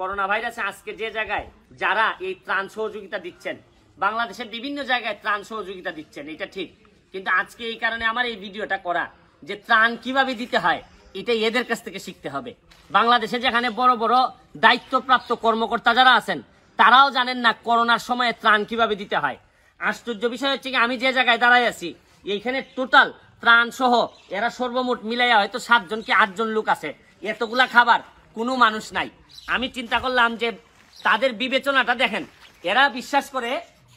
corona ভাইরাসে আজকে যে জায়গায় যারা এই ত্রাণ সহযোগিতা দিচ্ছেন বাংলাদেশের বিভিন্ন জায়গায় ত্রাণ সহযোগিতা দিচ্ছেন এটা ঠিক কিন্তু আজকে এই কারণে আমার এই ভিডিওটা করা যে ত্রাণ কিভাবে দিতে হয় এটা এদের কাছ থেকে শিখতে হবে বাংলাদেশে যেখানে বড় বড় দায়িত্বপ্রাপ্ত কর্মকর্তা যারা আছেন তারাও জানেন না করোনার সময়ে ত্রাণ কিভাবে দিতে হয় আশ্চর্য বিষয় হচ্ছে কি আমি যে জায়গায় দাঁড়াই আছি এইখানে টোটাল ত্রাণ সহ এরা সর্বমোট মিলাইয়া হয়তো সাতজন কি আটজন লোক আছে এতগুলা খাবার কোনো মানুষ নাই আমি চিন্তা করলাম যে তাদের বিবেচনাটা দেখেন এরা বিশ্বাস করে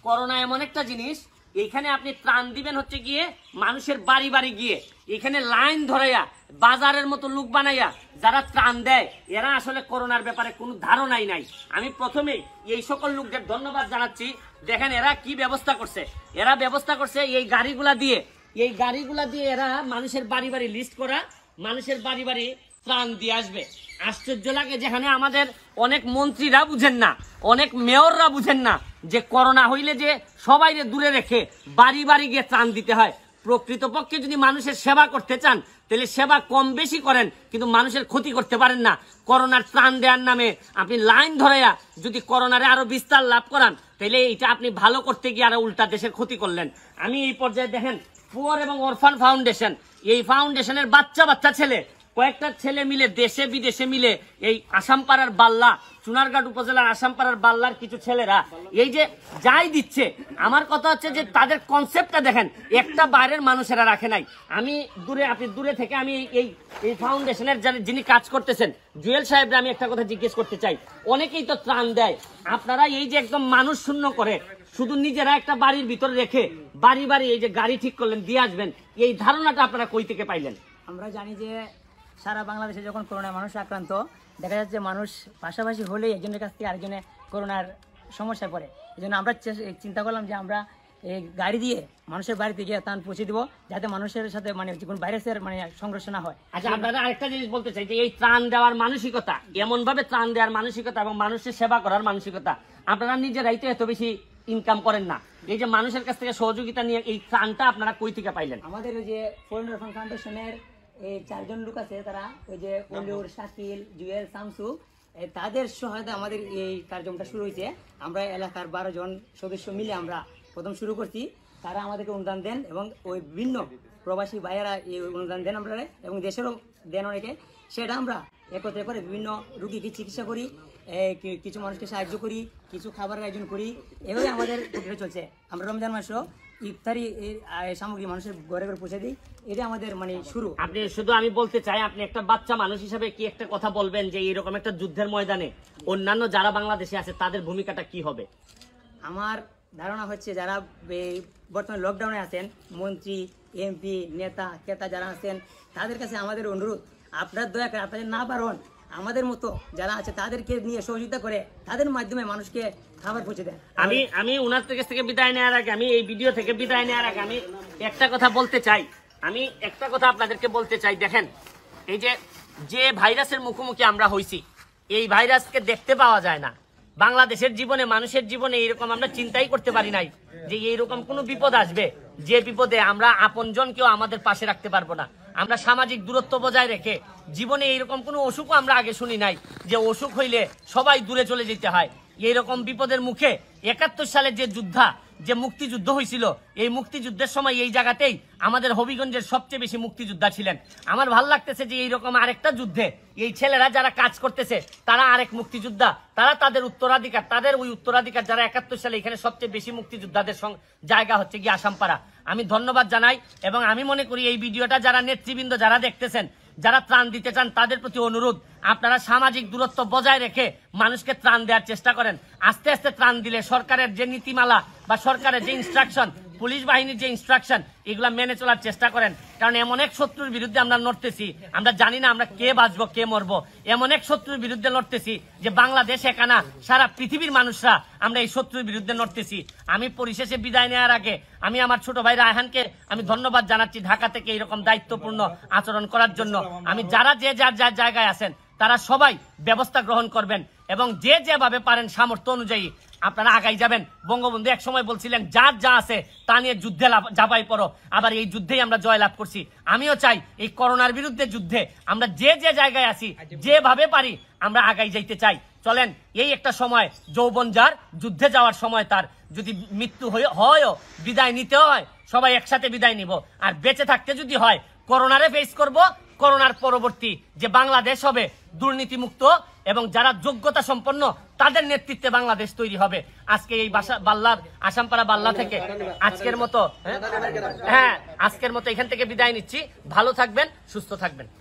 করোনা এমন একটা জিনিস এইখানে আপনি ত্রাণ দিবেন হচ্ছে গিয়ে মানুষের বাড়ি বাড়ি গিয়ে এখানে লাইন ধরাইয়া বাজারের মতো লোক বানাইয়া যারা ত্রাণ দেয় এরা আসলে করোনার ব্যাপারে কোনো ধারণাই নাই আমি প্রথমেই এই সকল লোকদের ধন্যবাদ জানাচ্ছি দেখেন এরা কি ব্যবস্থা করছে এরা ব্যবস্থা করছে এই গাড়িগুলা দিয়ে এই গাড়িগুলা দিয়ে এরা মানুষের বাড়ি বাড়ি লিস্ট করা মানুষের বাড়ি বাড়ি ত্রাণ দিয়ে আসবে আশ্চর্য লাগে যেখানে আমাদের অনেক মন্ত্রীরা বুঝেন না অনেক মেয়ররা বুঝেন না যে করোনা হইলে যে সবাই দূরে রেখে বাড়ি বাড়ি গিয়ে ত্রাণ দিতে হয় প্রকৃতপক্ষে যদি মানুষের সেবা করতে চান তাহলে সেবা কম বেশি করেন কিন্তু মানুষের ক্ষতি করতে পারেন না করোনার ত্রাণ দেওয়ার নামে আপনি লাইন ধরাইয়া যদি করোনারে আরো বিস্তার লাভ করান তাহলে এটা আপনি ভালো করতে গিয়ে আরো উল্টা দেশের ক্ষতি করলেন আমি এই পর্যায়ে দেখেন পুয়ার এবং অরফান ফাউন্ডেশন এই ফাউন্ডেশনের বাচ্চা বাচ্চা ছেলে কয়েকটা ছেলে মিলে দেশে বিদেশে মিলে এই আসামপাড়ার বাল্লা চুনারঘাট উপজেলার আসামপাড়ার বাল্লার কিছু ছেলেরা এই যে যাই দিচ্ছে আমার কথা হচ্ছে যে তাদের কনসেপ্টটা দেখেন একটা বাইরের মানুষেরা রাখে নাই আমি দূরে আপনি দূরে থেকে আমি এই এই ফাউন্ডেশনের যিনি কাজ করতেছেন জুয়েল সাহেবরা আমি একটা কথা জিজ্ঞেস করতে চাই অনেকেই তো ত্রাণ দেয় আপনারা এই যে একদম মানুষ শূন্য করে শুধু নিজেরা একটা বাড়ির ভিতরে রেখে বাড়ি বাড়ি এই যে গাড়ি ঠিক করলেন দিয়ে আসবেন এই ধারণাটা আপনারা কই থেকে পাইলেন আমরা জানি যে সারা বাংলাদেশে যখন করোনায় মানুষ আক্রান্ত দেখা যাচ্ছে মানুষ পাশাপাশি হলেই একজনের কাছ থেকে আরেকজনে করোনার সমস্যায় পড়ে এই জন্য আমরা চিন্তা করলাম যে আমরা এই গাড়ি দিয়ে মানুষের বাড়িতে গিয়ে তান পৌঁছে দিব যাতে মানুষের সাথে মানে যে কোনো ভাইরাসের মানে সংঘর্ষ না হয় আচ্ছা আপনারা আরেকটা জিনিস বলতে চাই যে এই ত্রাণ দেওয়ার মানসিকতা এমনভাবে ত্রাণ দেওয়ার মানসিকতা এবং মানুষের সেবা করার মানসিকতা আপনারা নিজেরাই তো এত বেশি ইনকাম করেন না এই যে মানুষের কাছ থেকে সহযোগিতা নিয়ে এই ত্রাণটা আপনারা কই থেকে পাইলেন আমাদের যে ফরেনার ফাউন্ডেশনের এই চারজন লোক আছে তারা ওই যে অলিউর শাকিল জুয়েল শামসু তাদের সহায়তা আমাদের এই কার্যক্রমটা শুরু হয়েছে আমরা এলাকার বারো জন সদস্য মিলে আমরা প্রথম শুরু করছি তারা আমাদেরকে অনুদান দেন এবং ওই বিভিন্ন প্রবাসী ভাইয়েরা এই অনুদান দেন আমরা এবং দেশেরও দেন অনেকে সেটা আমরা একত্রে করে বিভিন্ন রুগীকে চিকিৎসা করি কিছু মানুষকে সাহায্য করি কিছু খাবারের আয়োজন করি এভাবে আমাদের চলছে আমরা রমজান মাসেও ইফতারি সামগ্রী মানুষের ঘরে ঘরে পৌঁছে দিই এটা আমাদের মানে শুরু আপনি শুধু আমি বলতে চাই আপনি একটা বাচ্চা মানুষ হিসাবে কি একটা কথা বলবেন যে এরকম একটা যুদ্ধের ময়দানে অন্যান্য যারা বাংলাদেশে আছে তাদের ভূমিকাটা কি হবে আমার ধারণা হচ্ছে যারা বর্তমানে লকডাউনে আছেন মন্ত্রী এমপি নেতা ক্রেতা যারা আছেন তাদের কাছে আমাদের অনুরোধ আপনার দয়া করে আপনাদের না পারেন আমাদের মতো যারা আছে তাদেরকে নিয়ে সহযোগিতা করে তাদের মাধ্যমে মানুষকে খাবার পৌঁছে দেন আমি আমি ওনার থেকে থেকে বিদায় নেওয়ার আগে আমি এই ভিডিও থেকে বিদায় নেওয়ার আগে আমি একটা কথা বলতে চাই আমি একটা কথা আপনাদেরকে বলতে চাই দেখেন এই যে যে ভাইরাসের মুখোমুখি আমরা হইছি এই ভাইরাসকে দেখতে পাওয়া যায় না বাংলাদেশের জীবনে মানুষের জীবনে এইরকম আমরা চিন্তাই করতে পারি নাই যে এইরকম কোনো বিপদ আসবে যে বিপদে আমরা আপনজনকেও আমাদের পাশে রাখতে পারবো না আমরা সামাজিক দূরত্ব বজায় রেখে জীবনে এইরকম কোনো অসুখও আমরা আগে শুনি নাই যে অসুখ হইলে সবাই দূরে চলে যেতে হয় এইরকম বিপদের মুখে একাত্তর সালের যে যোদ্ধা যে মুক্তিযুদ্ধ হয়েছিল এই মুক্তিযুদ্ধের সময় এই জায়গাতেই আমাদের হবিগঞ্জের সবচেয়ে বেশি মুক্তিযোদ্ধা ছিলেন আমার ভাল লাগতেছে যে এইরকম আরেকটা যুদ্ধে এই ছেলেরা যারা কাজ করতেছে তারা আরেক মুক্তিযোদ্ধা তারা তাদের উত্তরাধিকার তাদের ওই উত্তরাধিকার যারা একাত্তর সালে এখানে সবচেয়ে বেশি মুক্তিযোদ্ধাদের জায়গা হচ্ছে গিয়ে আসামপাড়া আমি ধন্যবাদ জানাই এবং আমি মনে করি এই ভিডিওটা যারা নেতৃবৃন্দ যারা দেখতেছেন যারা ত্রাণ দিতে চান তাদের প্রতি অনুরোধ আপনারা সামাজিক দূরত্ব বজায় রেখে মানুষকে ত্রাণ দেওয়ার চেষ্টা করেন আস্তে আস্তে ত্রাণ দিলে সরকারের যে নীতিমালা বা সরকারের যে ইনস্ট্রাকশন পুলিশ বাহিনীর যে ইনস্ট্রাকশন এগুলা মেনে চলার চেষ্টা করেন কারণ এমন এক শত্রুর বিরুদ্ধে আমরা লড়তেছি আমরা জানি না আমরা কে বাঁচবো কে মরবো এমন এক শত্রুর বিরুদ্ধে লড়তেছি যে বাংলাদেশ একানা সারা পৃথিবীর মানুষরা আমরা এই শত্রুর বিরুদ্ধে লড়তেছি আমি পরিশেষে বিদায় নেওয়ার আগে আমি আমার ছোট ভাই রায়হানকে আমি ধন্যবাদ জানাচ্ছি ঢাকা থেকে এরকম দায়িত্বপূর্ণ আচরণ করার জন্য আমি যারা যে যার যার জায়গায় আছেন তারা সবাই ব্যবস্থা গ্রহণ করবেন এবং যে যেভাবে পারেন সামর্থ্য অনুযায়ী আপনারা আগাই যাবেন বঙ্গবন্ধু এক সময় বলছিলেন যার যা আছে তা নিয়ে যুদ্ধে যাবাই পড়ো আবার এই যুদ্ধেই আমরা জয়লাভ করছি আমিও চাই এই করোনার বিরুদ্ধে যুদ্ধে আমরা যে যে জায়গায় আছি যেভাবে পারি আমরা আগাই যাইতে চাই চলেন এই একটা সময় যৌবন যার যুদ্ধে যাওয়ার সময় তার যদি মৃত্যু হয়ও বিদায় নিতে হয় সবাই একসাথে বিদায় নিব আর বেঁচে থাকতে যদি হয় করোনারে ফেস করব করোনার পরবর্তী যে বাংলাদেশ হবে দুর্নীতিমুক্ত এবং যারা যোগ্যতা সম্পন্ন তাদের নেতৃত্বে বাংলাদেশ তৈরি হবে আজকে এই বাসা বাল্লার আসামপাড়া বাল্লা থেকে আজকের মতো হ্যাঁ, হ্যাঁ আজকের মতো এখান থেকে বিদায় নিচ্ছি ভালো থাকবেন সুস্থ থাকবেন